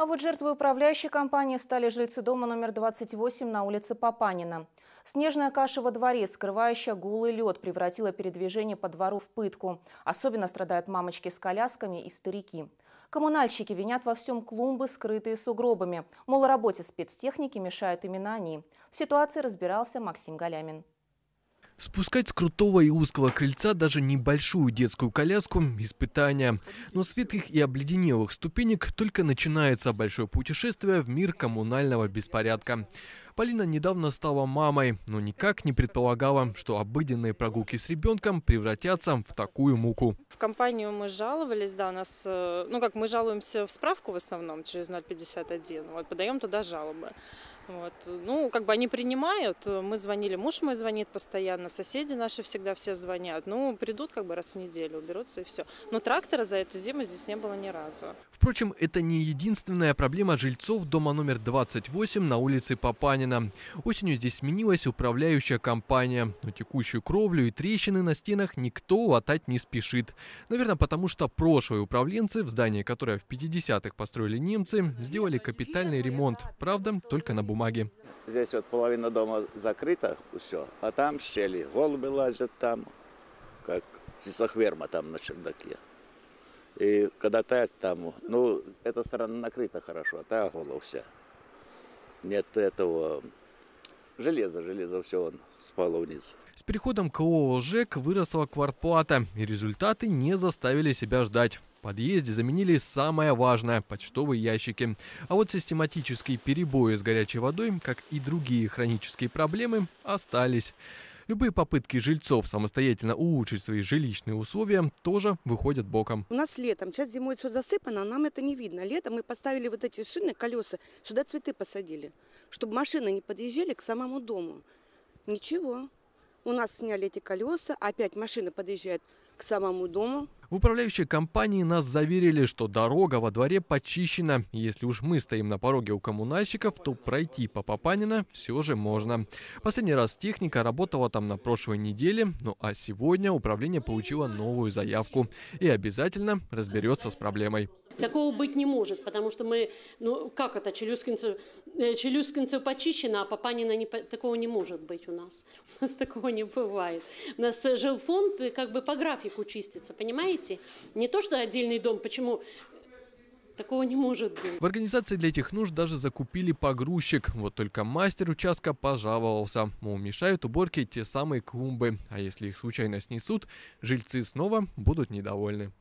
А вот жертвой управляющей компании стали жильцы дома номер 28 на улице Папанина. Снежная каша во дворе, скрывающая гул лед, превратила передвижение по двору в пытку. Особенно страдают мамочки с колясками и старики. Коммунальщики винят во всем клумбы, скрытые сугробами. Мол, работе спецтехники мешают именно они. В ситуации разбирался Максим Галямин. Спускать с крутого и узкого крыльца даже небольшую детскую коляску – испытание. Но с ветких и обледенелых ступенек только начинается большое путешествие в мир коммунального беспорядка. Полина недавно стала мамой, но никак не предполагала, что обыденные прогулки с ребенком превратятся в такую муку. В компанию мы жаловались, да, у нас, э, ну как мы жалуемся в справку в основном через 051, вот подаем туда жалобы. Вот. Ну, как бы они принимают, мы звонили, муж мой звонит постоянно, соседи наши всегда все звонят. Ну, придут как бы раз в неделю, уберутся и все. Но трактора за эту зиму здесь не было ни разу. Впрочем, это не единственная проблема жильцов дома номер 28 на улице Папанина. Осенью здесь сменилась управляющая компания. Но текущую кровлю и трещины на стенах никто латать не спешит. Наверное, потому что прошлые управленцы, в здании которое в 50-х построили немцы, сделали капитальный ремонт. Правда, только на бумаге бумаги. Здесь вот половина дома закрыта, все, а там щели, голуби лазят там, как птицехверма там на чердаке. И когда тает там, ну, эта сторона накрыта хорошо, а та голова вся. Нет этого железа, железо, все он спало вниз. С переходом к ООЖ выросла квартплата, и результаты не заставили себя ждать подъезде заменили самое важное – почтовые ящики. А вот систематические перебои с горячей водой, как и другие хронические проблемы, остались. Любые попытки жильцов самостоятельно улучшить свои жилищные условия тоже выходят боком. У нас летом, сейчас зимой все засыпано, а нам это не видно. Летом мы поставили вот эти шины, колеса, сюда цветы посадили, чтобы машины не подъезжали к самому дому. Ничего, у нас сняли эти колеса, опять машина подъезжает к самому дому. В управляющей компании нас заверили, что дорога во дворе почищена. Если уж мы стоим на пороге у коммунальщиков, то пройти по Папанина все же можно. Последний раз техника работала там на прошлой неделе, ну а сегодня управление получило новую заявку и обязательно разберется с проблемой. Такого быть не может, потому что мы, ну как это, челюскинцев, э, челюскинцев почищено, а Папанина не, такого не может быть у нас. У нас такого не бывает. У нас э, жилфонд э, как бы по графику чистится, понимаете? Не то, что отдельный дом, почему Такого не может быть. В организации для этих нужд даже закупили погрузчик. Вот только мастер участка пожаловался. Мол, мешают уборке те самые клумбы. А если их случайно снесут, жильцы снова будут недовольны.